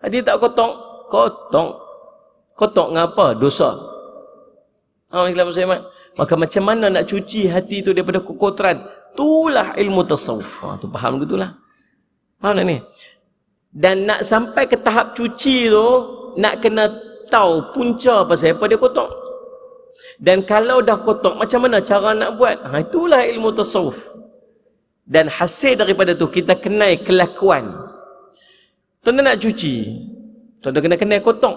Hati tak kotor. Kotor. Kotor ngapa? Dosa. Oh, Maka macam mana nak cuci hati tu daripada kekotoran? Itulah ilmu tasawuf. Oh, tu faham gitulah? itulah. Faham tak ni? Dan nak sampai ke tahap cuci tu, nak kena tahu punca pasal apa dia kotor. Dan kalau dah kotor, macam mana cara nak buat? Ha, itulah ilmu tasawuf. Dan hasil daripada tu, kita kenai kelakuan. Tuan-tuan nak cuci. Tuan-tuan kena kenal kotok.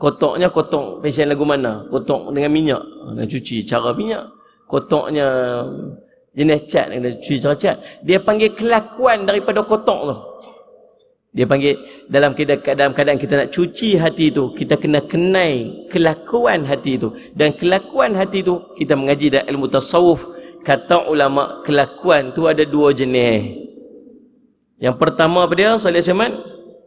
Kotoknya kotok fesyen lagu mana? Kotok dengan minyak. Ha, nak cuci cara minyak. Kotoknya jenis cat nak cuci cara cat. Dia panggil kelakuan daripada kotok tu. Dia panggil dalam keadaan-keadaan kita nak cuci hati tu, kita kena kenai kelakuan hati tu. Dan kelakuan hati tu, kita mengaji dalam ilmu tasawuf. Kata ulama' kelakuan tu ada dua jenis. Yang pertama apa dia? Salih Syamad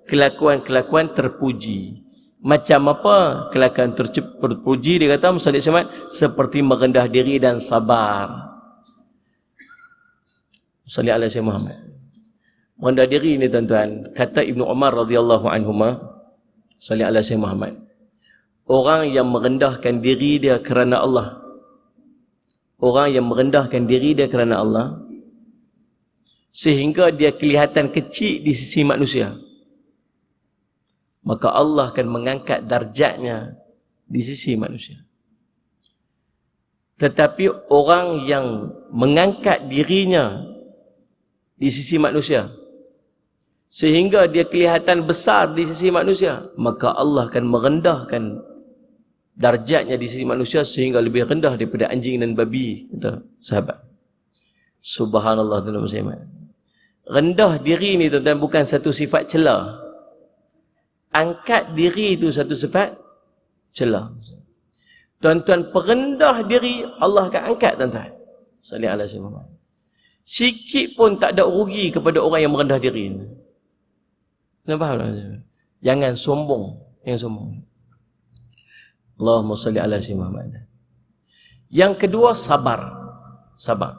Kelakuan-kelakuan terpuji Macam apa? Kelakuan terpuji Dia kata Salih Syamad Seperti merendah diri dan sabar Salih Allah Syamad Muhammad Merendah diri ni tuan-tuan Kata Ibn Umar radhiyallahu anhu Salih Allah Syamad Muhammad Orang yang merendahkan diri dia kerana Allah Orang yang merendahkan diri dia kerana Allah, sehingga dia kelihatan kecil di sisi manusia maka Allah akan mengangkat darjatnya di sisi manusia tetapi orang yang mengangkat dirinya di sisi manusia sehingga dia kelihatan besar di sisi manusia maka Allah akan merendahkan darjatnya di sisi manusia sehingga lebih rendah daripada anjing dan babi kata sahabat subhanallah tuan-tuan muslimin rendah diri ni tuan-tuan bukan satu sifat cela. Angkat diri itu satu sifat cela. Tuan-tuan perendah diri Allah akan angkat tuan-tuan. Sallallahu alaihi wasallam. Sikit pun tak ada rugi kepada orang yang merendah diri. Kenapa? Jangan sombong. Jangan sombong. Allahumma salli ala si Muhammad. Yang kedua, sabar. Sabar.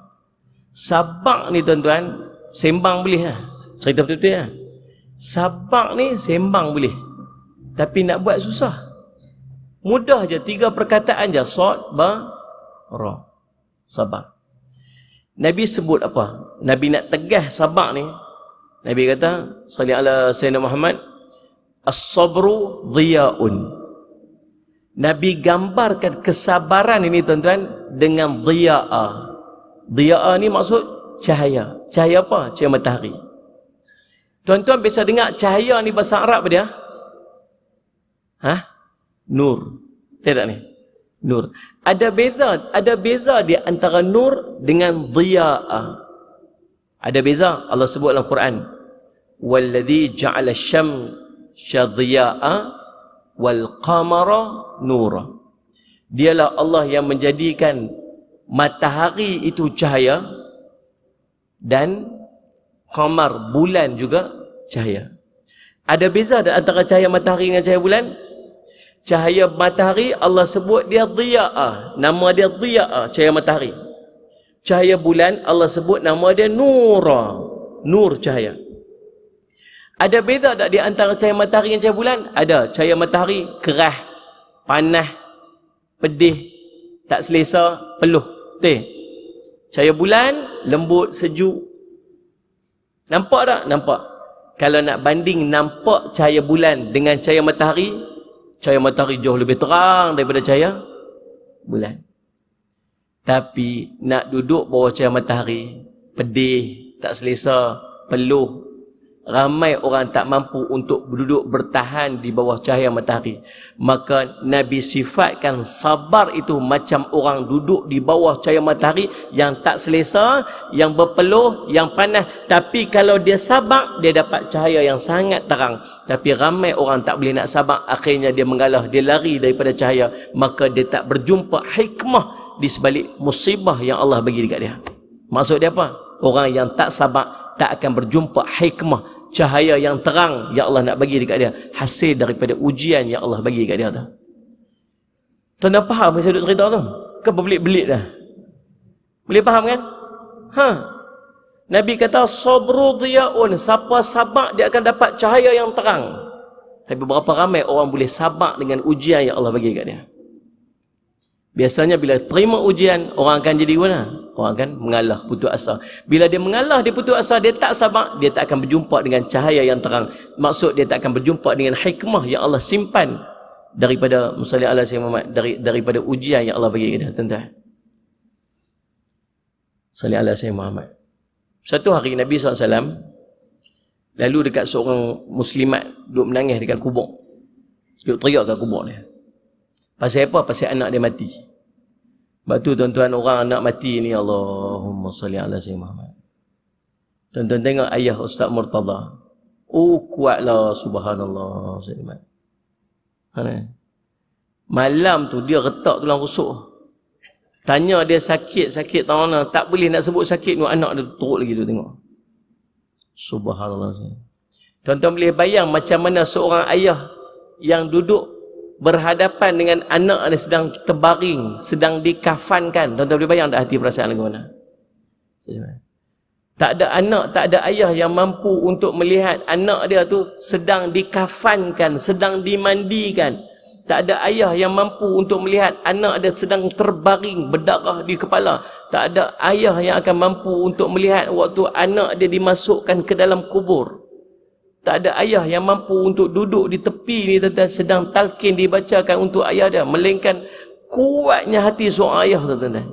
Sabar ni tuan-tuan, sembang boleh lah. Cerita betul-betul lah. Ya. Sabak ni sembang boleh. Tapi nak buat susah. Mudah je. Tiga perkataan je. Sot, ba, ro. Sabak. Nabi sebut apa? Nabi nak tegah sabak ni. Nabi kata, Salih ala Sayyidina Muhammad, As-sabru ziyaun. Nabi gambarkan kesabaran ini tuan-tuan dengan dhia'a. Dhia'a ni maksud cahaya. Cahaya apa? Cahaya matahari. Tuan-tuan biasa dengar cahaya ni bahasa Arab dia? Ha? Nur. Tidak ni. Nur. Ada beza, ada beza di antara nur dengan dhiya'. Ada beza Allah sebut dalam Quran. Walladhi ja'ala syam syadhiya'a wal qamara nura. Dialah Allah yang menjadikan matahari itu cahaya, dan qamar bulan juga cahaya ada beza ada antara cahaya matahari dengan cahaya bulan cahaya matahari Allah sebut dia dhiyaah nama dia dhiyaah cahaya matahari cahaya bulan Allah sebut nama dia nura nur cahaya ada beza tak di antara cahaya matahari dan cahaya bulan ada cahaya matahari kerah panas pedih tak selesa peluh betul Cahaya bulan, lembut, sejuk. Nampak tak? Nampak. Kalau nak banding nampak cahaya bulan dengan cahaya matahari, cahaya matahari jauh lebih terang daripada cahaya bulan. Tapi nak duduk bawah cahaya matahari, pedih, tak selesa, peluh, ramai orang tak mampu untuk duduk bertahan di bawah cahaya matahari. Maka Nabi sifatkan sabar itu macam orang duduk di bawah cahaya matahari yang tak selesa, yang berpeluh, yang panas. Tapi kalau dia sabar, dia dapat cahaya yang sangat terang. Tapi ramai orang tak boleh nak sabar, akhirnya dia mengalah, dia lari daripada cahaya. Maka dia tak berjumpa hikmah di sebalik musibah yang Allah bagi dekat dia. Maksud dia apa? Orang yang tak sabar tak akan berjumpa hikmah cahaya yang terang yang Allah nak bagi dekat dia hasil daripada ujian yang Allah bagi dekat dia tu tuan dah faham saya duduk cerita tu ke kan berbelit-belit dah boleh faham kan ha Nabi kata sabru dhiyaun siapa sabak dia akan dapat cahaya yang terang tapi berapa ramai orang boleh sabak dengan ujian yang Allah bagi dekat dia Biasanya bila terima ujian, orang akan jadi mana? Orang akan mengalah, putus asa. Bila dia mengalah, dia putus asa, dia tak sabar, dia tak akan berjumpa dengan cahaya yang terang. Maksud dia tak akan berjumpa dengan hikmah yang Allah simpan daripada musalli ala sayyidina Muhammad dari daripada ujian yang Allah bagi kita, tuan-tuan. Salli ala sayyidina Muhammad. Satu hari Nabi SAW lalu dekat seorang muslimat duduk menangis dekat kubur. Duduk teriak dekat kubur dia. Pasal apa? Pasal anak dia mati. Sebab tu tuan-tuan orang anak mati ni Allahumma salli ala sayyid Muhammad. Tuan-tuan tengok ayah Ustaz Murtadha. Oh kuatlah subhanallah sayyid Muhammad. Ha, Malam tu dia retak tulang rusuk. Tanya dia sakit-sakit tahu mana. Tak boleh nak sebut sakit ni anak dia teruk lagi tu tengok. Subhanallah. Tuan-tuan boleh bayang macam mana seorang ayah yang duduk berhadapan dengan anak yang sedang terbaring, sedang dikafankan. Tuan-tuan boleh bayang tak hati perasaan lagu mana? Tak ada anak, tak ada ayah yang mampu untuk melihat anak dia tu sedang dikafankan, sedang dimandikan. Tak ada ayah yang mampu untuk melihat anak dia sedang terbaring berdarah di kepala. Tak ada ayah yang akan mampu untuk melihat waktu anak dia dimasukkan ke dalam kubur tak ada ayah yang mampu untuk duduk di tepi ni tuan-tuan sedang talqin dibacakan untuk ayah dia melengkan kuatnya hati seorang ayah tuan-tuan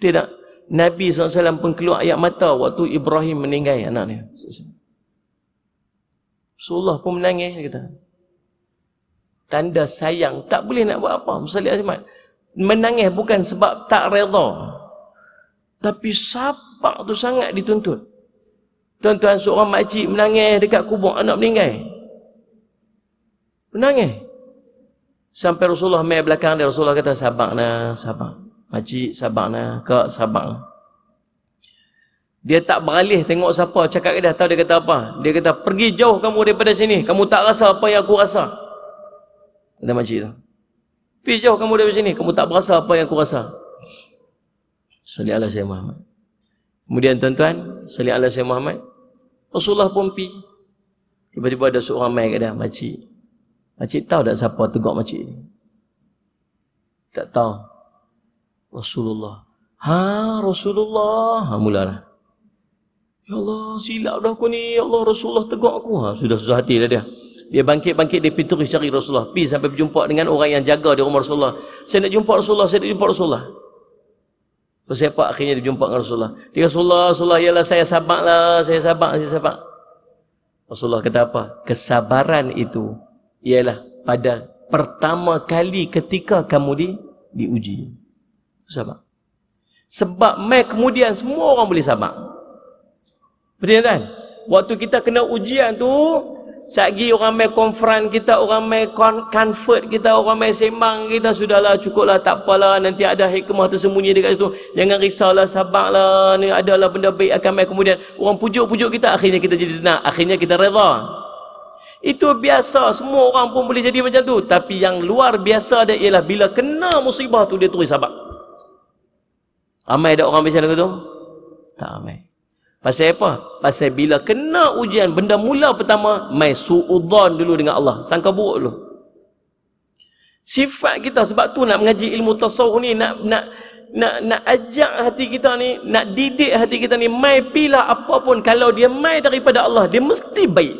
tidak Nabi SAW pun keluar ayat mata waktu Ibrahim meninggal anak dia Rasulullah pun menangis kata tanda sayang tak boleh nak buat apa Musali Azimat menangis bukan sebab tak redha tapi sabar tu sangat dituntut Tuan-tuan seorang makcik menangis dekat kubur anak meninggal. Menangis. Sampai Rasulullah mai belakang dia Rasulullah kata sabar nah, sabar. Makcik sabar nah, kak sabar. Dia tak beralih tengok siapa cakap ke dia tahu dia kata apa. Dia kata pergi jauh kamu daripada sini. Kamu tak rasa apa yang aku rasa. Kata makcik tu. Pergi jauh kamu daripada sini. Kamu tak rasa apa yang aku rasa. Salih Allah saya Muhammad. Kemudian tuan-tuan, salih ala saya Muhammad. Rasulullah pun pergi. Tiba-tiba ada seorang mai kat dia, makcik. Makcik tahu tak siapa tegak makcik ni? Tak tahu. Rasulullah. Ha, Rasulullah. Ha, mulalah. Ya Allah, silap dah aku ni. Ya Allah, Rasulullah tegak aku. Ha, sudah susah hati dah dia. Dia bangkit-bangkit, dia pergi cari Rasulullah. Pergi sampai berjumpa dengan orang yang jaga di rumah Rasulullah. Saya nak jumpa Rasulullah, saya nak jumpa Rasulullah bersepak akhirnya berjumpa dengan Rasulullah. Dia Rasulullah, Rasulullah, ialah saya sabaklah, saya sabak, saya sabar. Rasulullah kata apa? Kesabaran itu ialah pada pertama kali ketika kamu di diuji. Sabar. Sebab mai kemudian semua orang boleh sabar. Betul kan? Waktu kita kena ujian tu, Sagi orang mai konfront kita, orang mai comfort kita, orang mai sembang kita sudahlah cukuplah tak apalah nanti ada hikmah tersembunyi dekat situ. Jangan risaulah sabarlah ni adalah benda baik akan mai kemudian. Orang pujuk-pujuk kita akhirnya kita jadi tenang, akhirnya kita redha. Itu biasa semua orang pun boleh jadi macam tu tapi yang luar biasa dia ialah bila kena musibah tu dia terus sabar. Ramai ada orang macam tu? Tak ramai. Pasal apa? Pasal bila kena ujian, benda mula pertama, mai su'udhan dulu dengan Allah. Sangka buruk dulu. Sifat kita sebab tu nak mengaji ilmu tasawuf ni, nak nak nak nak ajak hati kita ni, nak didik hati kita ni, mai pilah apa pun, kalau dia mai daripada Allah, dia mesti baik.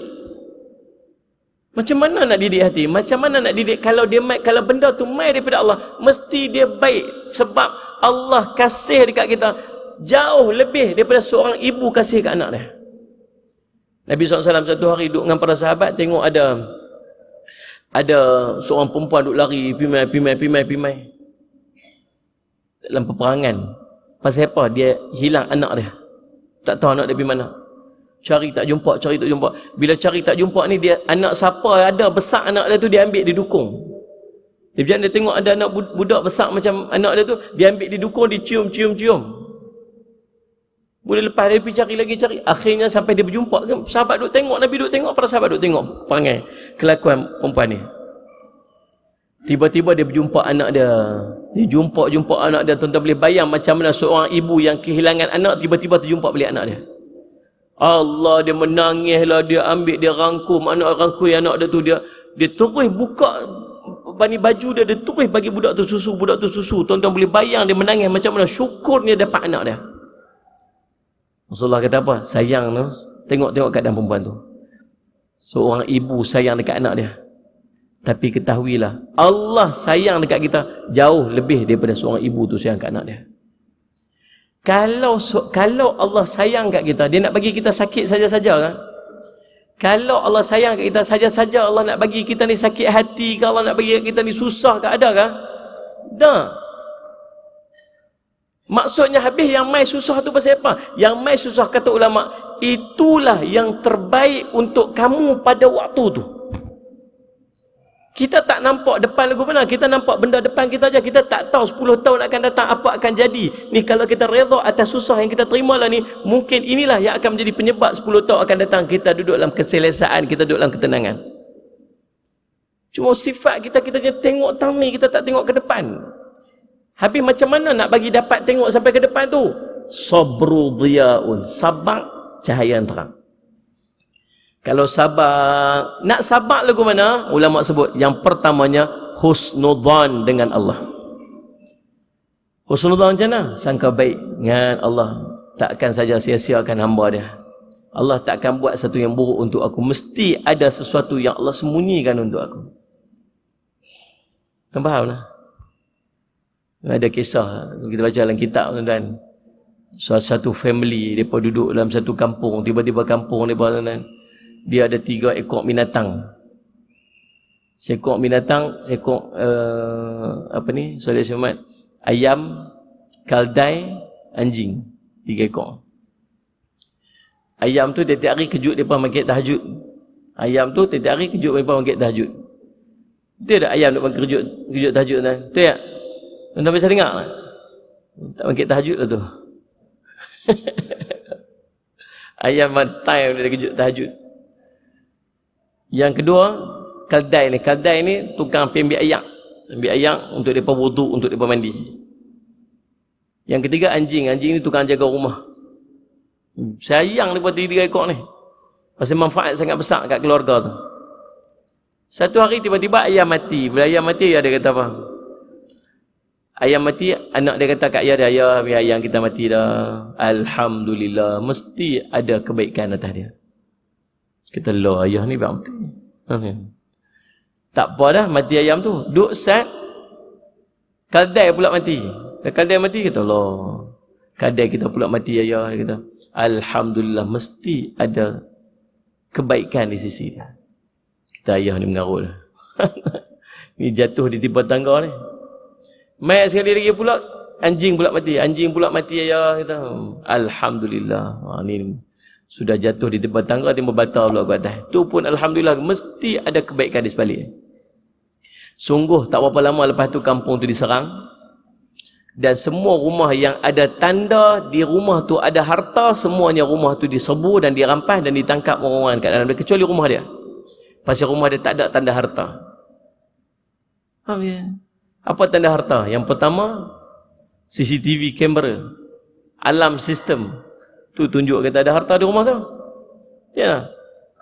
Macam mana nak didik hati? Macam mana nak didik kalau dia mai kalau benda tu mai daripada Allah, mesti dia baik sebab Allah kasih dekat kita, jauh lebih daripada seorang ibu kasih ke anak dia. Nabi SAW satu hari duduk dengan para sahabat tengok ada ada seorang perempuan duduk lari pimai pimai pimai pimai dalam peperangan pasal apa dia hilang anak dia tak tahu anak dia pergi mana cari tak jumpa cari tak jumpa bila cari tak jumpa ni dia anak siapa ada besar anak dia tu dia ambil dia dukung dia, dia tengok ada anak budak besar macam anak dia tu dia ambil dia dukung dia cium cium cium boleh lepas Nabi cari lagi cari. Akhirnya sampai dia berjumpa kan. Sahabat duk tengok. Nabi duduk tengok. Para sahabat duk tengok. Perangai. Kelakuan perempuan ni. Tiba-tiba dia berjumpa anak dia. Dia jumpa-jumpa anak dia. Tuan-tuan boleh bayang macam mana seorang ibu yang kehilangan anak. Tiba-tiba terjumpa balik anak dia. Allah dia menangis lah. Dia ambil dia rangkum. Anak rangkum anak dia tu. Dia dia terus buka bani baju dia. Dia terus bagi budak tu susu. Budak tu susu. Tuan-tuan boleh bayang dia menangis macam mana. Syukurnya dapat anak dia. Rasulullah kata apa? Sayang tu. Tengok-tengok keadaan perempuan tu. Seorang ibu sayang dekat anak dia. Tapi ketahuilah, Allah sayang dekat kita jauh lebih daripada seorang ibu tu sayang kat anak dia. Kalau kalau Allah sayang kat kita, dia nak bagi kita sakit saja-saja kan? Kalau Allah sayang kita saja-saja Allah nak bagi kita ni sakit hati ke Allah nak bagi kita ni susah ke ada ke? Dah. Maksudnya habis yang mai susah tu pasal apa? Yang mai susah kata ulama, itulah yang terbaik untuk kamu pada waktu tu. Kita tak nampak depan lagu mana, kita nampak benda depan kita aja. Kita tak tahu 10 tahun akan datang apa akan jadi. Ni kalau kita redha atas susah yang kita terima lah ni, mungkin inilah yang akan menjadi penyebab 10 tahun akan datang kita duduk dalam keselesaan, kita duduk dalam ketenangan. Cuma sifat kita kita je tengok tang ni, kita tak tengok ke depan. Habis macam mana nak bagi dapat tengok sampai ke depan tu? Sabru dhiyaun. Sabak cahaya yang terang. Kalau sabak, nak sabak lagu mana? Ulama sebut yang pertamanya husnudzan dengan Allah. Husnudzan macam mana? Sangka baik dengan Allah. Takkan saja sia-siakan hamba dia. Allah takkan buat satu yang buruk untuk aku. Mesti ada sesuatu yang Allah sembunyikan untuk aku. Tak faham lah? ada kisah kita baca dalam kitab tuan-tuan suatu satu family depa duduk dalam satu kampung tiba-tiba kampung depa tuan-tuan dia ada tiga ekor binatang seekor binatang seekor uh, apa ni saudara Syamat ayam kaldai anjing tiga ekor ayam tu tiap-tiap hari kejut depa makan tahajud ayam tu tiap-tiap hari kejut depa makan tahajud Betul tak ayam nak kejut kejut tahajud tuan-tuan? Ya? Anda tuan dengar tak? Tak bangkit tahajud lah tu. Ayam matai dia kejut tahajud. Yang kedua, kaldai ni. Kaldai ni tukang pembi ayak. Ambil ayak untuk mereka wudu, untuk mereka mandi. Yang ketiga, anjing. Anjing ni tukang jaga rumah. Sayang dia buat tiga ekor ni. Pasal manfaat sangat besar kat keluarga tu. Satu hari tiba-tiba ayam mati. Bila ayam mati, ayah dia kata apa? Ayah mati, anak dia kata kat ayah dia, ayah, biar ayah kita mati dah. Alhamdulillah. Mesti ada kebaikan atas dia. Kita lah, ayah ni biar Okay. Tak apa dah, mati ayam tu. Duk set, kaldai pula mati. Kaldai mati, kita lah. Kaldai kita pula mati, ayah. Kita. Alhamdulillah, mesti ada kebaikan di sisi dia. Kita ayah ni mengarut. ni jatuh di tiba tangga ni. Mayat sekali lagi pula anjing pula mati, anjing pula mati ya kita. Alhamdulillah. Ha ni sudah jatuh di depan tangga dia berbata pula kat atas. Tu pun alhamdulillah mesti ada kebaikan di sebalik. Sungguh tak berapa lama lepas tu kampung tu diserang dan semua rumah yang ada tanda di rumah tu ada harta semuanya rumah tu diserbu dan dirampas dan ditangkap orang-orang kat dalam kecuali rumah dia pasal rumah dia tak ada tanda harta faham ya apa tanda harta? Yang pertama CCTV kamera Alarm sistem Tu tunjuk kita ada harta di rumah tu Ya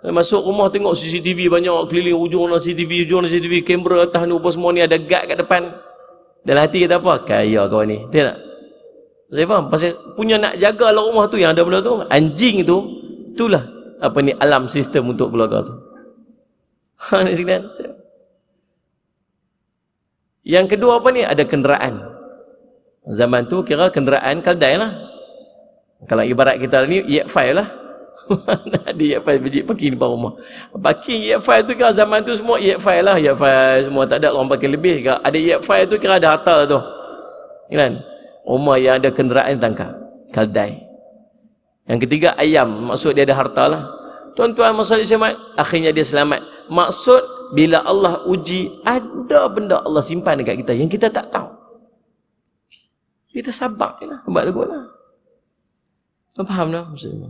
yeah. Masuk rumah tengok CCTV banyak Keliling ujung ni lah CCTV Ujung ni lah CCTV Kamera atas ni semua ni Ada guard kat depan Dalam hati kata apa? Kaya kawan ni Tidak tak? Saya faham Pasal punya nak jaga lah rumah tu Yang ada benda tu Anjing tu Itulah Apa ni alam sistem untuk keluarga tu Ha ni sekalian yang kedua apa ni? Ada kenderaan. Zaman tu kira kenderaan kaldai lah. Kalau ibarat kita ni, yet file lah. Ada yet file biji pergi di rumah. Pakin yet file tu kira zaman tu semua yet file lah. Yet file semua tak ada orang pakai lebih. Kira. Ada yet file tu kira ada harta lah tu. Kan? Rumah yang ada kenderaan tangkap. Kaldai. Yang ketiga ayam. Maksud dia ada harta lah. Tuan-tuan masalah semat, akhirnya dia selamat maksud bila Allah uji ada benda Allah simpan dekat kita yang kita tak tahu kita sabar je lah buat lagu lah Tuan faham tak? Maksudnya?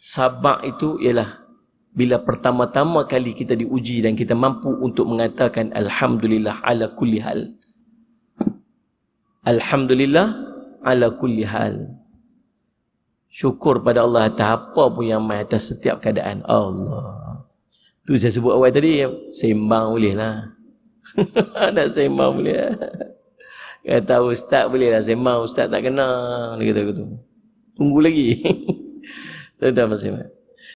Sabak itu ialah bila pertama-tama kali kita diuji dan kita mampu untuk mengatakan Alhamdulillah ala kulli hal. Alhamdulillah ala kulli hal. Syukur pada Allah atas apa pun yang main atas setiap keadaan. Allah. Tu saya sebut awal tadi sembang boleh lah. Nak sembang boleh. Lah. Kata ustaz boleh lah sembang ustaz tak kenal dia kata Tunggu lagi. Tuan-tuan masih mana?